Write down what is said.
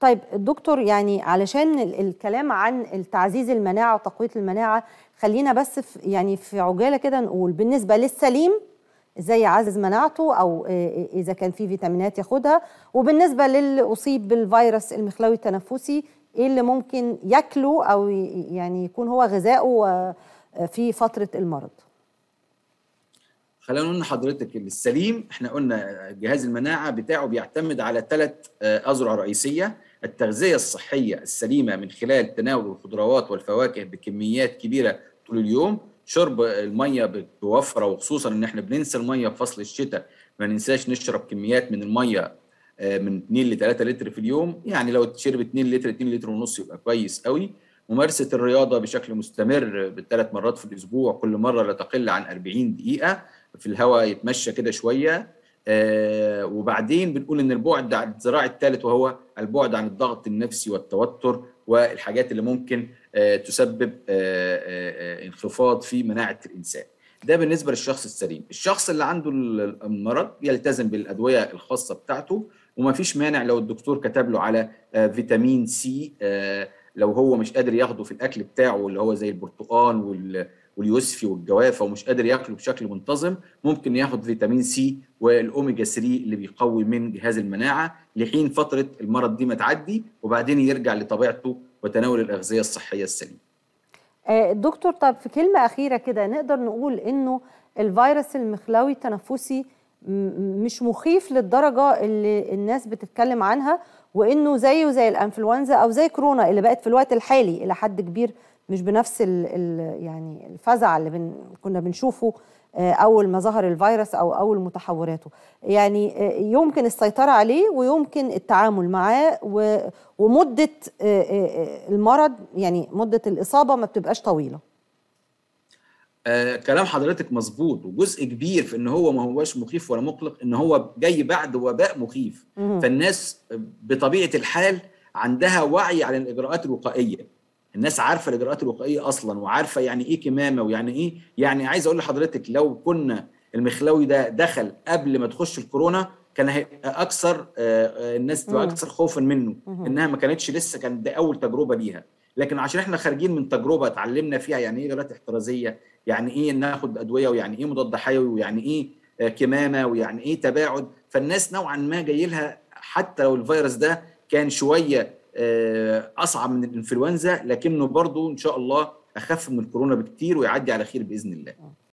طيب الدكتور يعني علشان الكلام عن التعزيز المناعه وتقويه المناعه خلينا بس في يعني في عجاله كده نقول بالنسبه للسليم ازاي يعزز مناعته او آه، آه، اذا كان في فيتامينات ياخدها وبالنسبه للي اصيب بالفيروس المخلوي التنفسي ايه اللي ممكن ياكله او يعني يكون هو غذائه آه، في فتره المرض خلينا نقول لحضرتك السليم احنا قلنا جهاز المناعه بتاعه بيعتمد على ثلاث اذرع رئيسيه التغذية الصحية السليمة من خلال تناول الخضروات والفواكه بكميات كبيرة طول اليوم شرب المية بوفرة وخصوصا ان احنا بننسى المية في فصل الشتاء ما ننساش نشرب كميات من المية آه، من 2 ل 3 لتر في اليوم يعني لو تشرب 2 لتر 2 لتر ونص يبقى كويس قوي ممارسة الرياضة بشكل مستمر بالثلاث مرات في الأسبوع كل مرة لا تقل عن 40 دقيقة في الهواء يتمشى كده شوية آه، وبعدين بنقول ان البعد عن الذراع الثالث وهو البعد عن الضغط النفسي والتوتر والحاجات اللي ممكن آه، تسبب آه، انخفاض في مناعه الانسان ده بالنسبه للشخص السليم الشخص اللي عنده المرض يلتزم بالادويه الخاصه بتاعته وما فيش مانع لو الدكتور كتب له على فيتامين سي لو هو مش قادر ياخده في الاكل بتاعه اللي هو زي البرتقال واليوسفي والجوافه ومش قادر ياكله بشكل منتظم ممكن ياخد فيتامين سي والاوميجا 3 اللي بيقوي من جهاز المناعه لحين فتره المرض دي ما تعدي وبعدين يرجع لطبيعته وتناول الاغذيه الصحيه السليمه. آه، دكتور طب في كلمه اخيره كده نقدر نقول انه الفيروس المخلاوي التنفسي مش مخيف للدرجه اللي الناس بتتكلم عنها وانه زيه زي الانفلونزا او زي كورونا اللي بقت في الوقت الحالي الى حد كبير مش بنفس ال ال يعني الفزع اللي بن كنا بنشوفه آه، اول ما ظهر الفيروس او اول متحوراته يعني آه، يمكن السيطره عليه ويمكن التعامل معاه ومده آه، المرض يعني مده الاصابه ما بتبقاش طويله آه كلام حضرتك مظبوط وجزء كبير في ان هو ما هوش مخيف ولا مقلق ان هو جاي بعد وباء مخيف مم. فالناس بطبيعه الحال عندها وعي على الاجراءات الوقائيه الناس عارفه الاجراءات الوقائيه اصلا وعارفه يعني ايه كمامه ويعني ايه يعني عايز اقول لحضرتك لو كنا المخلاوي ده دخل قبل ما تخش الكورونا كان هيبقى اكثر آه، آه، الناس تبقى اكثر خوفا منه انها ما كانتش لسه كان ده اول تجربه ليها لكن عشان احنا خارجين من تجربه اتعلمنا فيها يعني ايه اجراءات احترازيه يعني ايه ناخد ادويه ويعني ايه مضاد حيوي ويعني ايه آه، كمامه ويعني ايه تباعد فالناس نوعا ما جاي لها حتى لو الفيروس ده كان شويه آه، اصعب من الانفلونزا لكنه برضه ان شاء الله اخف من الكورونا بكتير ويعدي على خير باذن الله